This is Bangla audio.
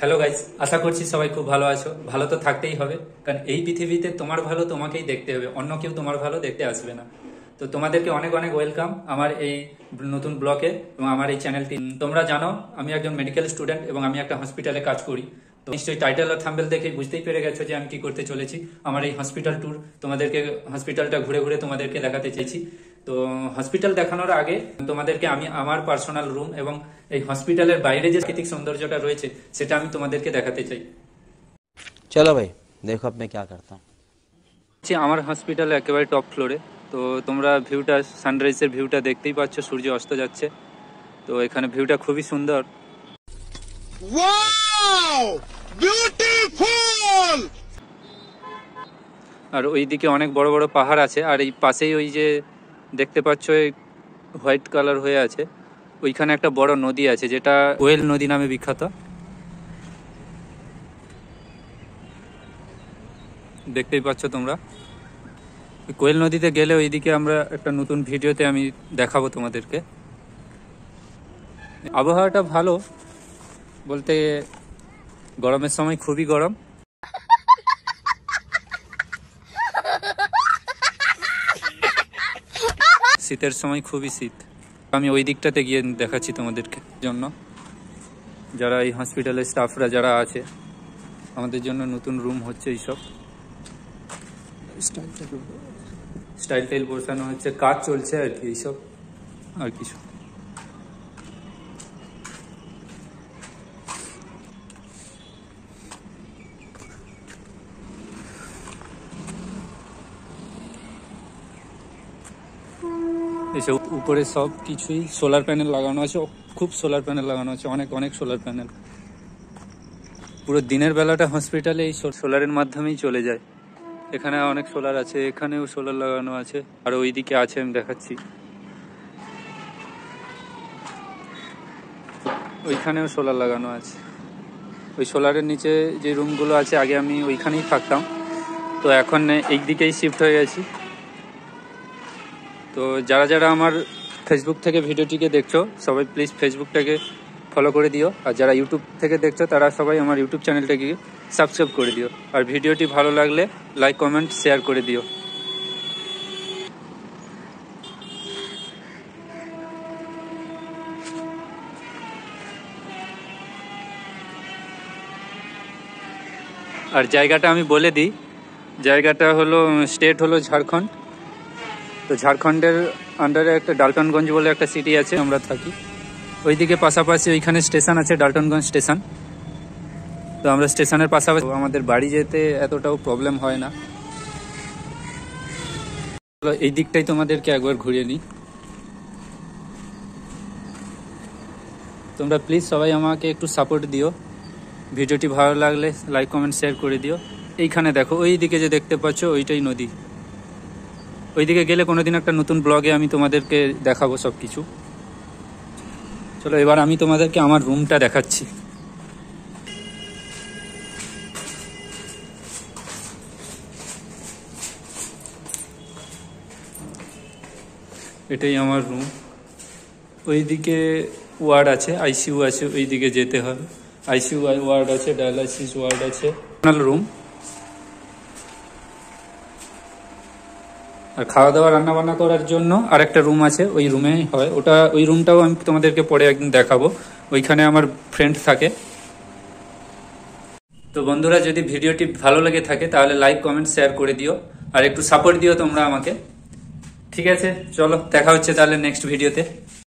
হ্যালো গাইজ আশা করছি সবাই খুব ভালো আছো ভালো তো থাকতেই হবে কারণ এই পৃথিবীতে তোমার ভালো তোমাকেই দেখতে হবে অন্য কেউ তোমার ভালো দেখতে আসবে না তো তোমাদেরকে অনেক অনেক ওয়েলকাম আমার এই নতুন ব্লকে এবং আমার এই চ্যানেলটি তোমরা জানো আমি একজন মেডিকেল স্টুডেন্ট এবং আমি একটা হসপিটালে কাজ করি তো নিশ্চয়ই টাইটেল আর থাম্বেল দেখে বুঝতেই পেরে গেছো যে আমি কি করতে চলেছি আমার এই হসপিটাল ট্যুর তোমাদেরকে হসপিটালটা ঘুরে ঘুরে তোমাদেরকে দেখাতে চেয়েছি তো হসপিটাল দেখানোর আগে তোমাদেরকে আমি আমার পার্সোনাল রুম এবং এই হসপিটালের বাইরে যে প্রাকৃতিক সৌন্দর্যটা রয়েছে সেটা আমি তোমাদেরকে দেখাতে চাই চলো ভাই দেখো আপনি কি করতাম আমার হসপিটাল একেবারে টপ ফ্লোরে তো তোমরা ভিউটা সানরাইজের ভিউটা দেখতেই পাচ্ছ সূর্য অস্ত যাচ্ছে তো এখানে ভিউটা খুবই সুন্দর আর ওইদিকে অনেক বড় বড় পাহাড় আছে আর এই পাশেই ওই যে দেখতে পাচ্ছ হোয়াইট কালার হয়ে আছে ওইখানে একটা বড় নদী আছে যেটা কোয়েল নদী নামে বিখ্যাত দেখতেই পাচ্ছ তোমরা কোয়েল নদীতে গেলে ওইদিকে আমরা একটা নতুন ভিডিওতে আমি দেখাবো তোমাদেরকে আবহাওয়াটা ভালো বলতে গরমের সময় খুবই গরম শীতের সময় খুবই শীত আমি ওই দিকটাতে গিয়ে দেখাচ্ছি তোমাদেরকে জন্য যারা এই হসপিটালের স্টাফরা যারা আছে আমাদের জন্য নতুন রুম হচ্ছে এইসব স্টাইল টাইল বসানো হচ্ছে কাজ চলছে আর কি এইসব আর কিছু এসে উপরে সব কিছুই সোলার প্যানেল লাগানো আছে খুব সোলার প্যানেল লাগানো আছে অনেক অনেক সোলার প্যানেল পুরো দিনের বেলাটা হসপিটালে এই সোলারের মাধ্যমেই চলে যায় এখানে অনেক সোলার আছে এখানেও সোলার লাগানো আছে আর ওইদিকে আছে আমি দেখাচ্ছি ওইখানেও সোলার লাগানো আছে ওই সোলারের নিচে যে রুমগুলো আছে আগে আমি ওইখানেই থাকতাম তো এখন এই দিকেই শিফট হয়ে গেছি তো যারা যারা আমার ফেসবুক থেকে ভিডিওটিকে দেখছো সবাই প্লিজ ফেসবুকটাকে ফলো করে দিও আর যারা ইউটিউব থেকে দেখছো তারা সবাই আমার ইউটিউব চ্যানেলটাকে সাবস্ক্রাইব করে দিও আর ভিডিওটি ভালো লাগলে লাইক কমেন্ট শেয়ার করে দিও আর জায়গাটা আমি বলে দিই জায়গাটা হলো স্টেট হলো ঝাড়খণ্ড তো ঝাড়খণ্ডের আন্ডারে একটা ডালটনগঞ্জ বলে একটা সিটি আছে আমরা থাকি ওইদিকে পাশাপাশি ওইখানে স্টেশন আছে ডালটনগঞ্জ স্টেশন তো আমরা স্টেশনের পাশাপাশি আমাদের বাড়ি যেতে এতটাও প্রবলেম হয় না এই দিকটাই তোমাদেরকে একবার ঘুরিয়ে নিই তোমরা প্লিজ সবাই আমাকে একটু সাপোর্ট দিও ভিডিওটি ভালো লাগলে লাইক কমেন্ট শেয়ার করে দিও এইখানে দেখো ওই দিকে যে দেখতে পাচ্ছ ওইটাই নদী ওইদিকে গেলে কোনো দিন একটা নতুন ব্লগে আমি তোমাদেরকে দেখাবো সব কিছু চলো এবার আমি তোমাদেরকে আমার রুমটা দেখাচ্ছি এটাই আমার রুম ওইদিকে ওয়ার্ড আছে আইসিউ আছে ওইদিকে যেতে হবে আইসিউ ওয়ার্ড আছে ডায়ালাইসিস ওয়ার্ড আছে রুম আর খাওয়া দাওয়া রান্না বান্না করার জন্য আর একটা রুম আছে ওই রুমেই হয় ওটা ওই রুমটাও আমি তোমাদেরকে পরে একদিন দেখাবো ওইখানে আমার ফ্রেন্ড থাকে তো বন্ধুরা যদি ভিডিওটি ভালো লাগে থাকে তাহলে লাইক কমেন্ট শেয়ার করে দিও আর একটু সাপোর্ট দিও তোমরা আমাকে ঠিক আছে চলো দেখা হচ্ছে তাহলে নেক্সট ভিডিওতে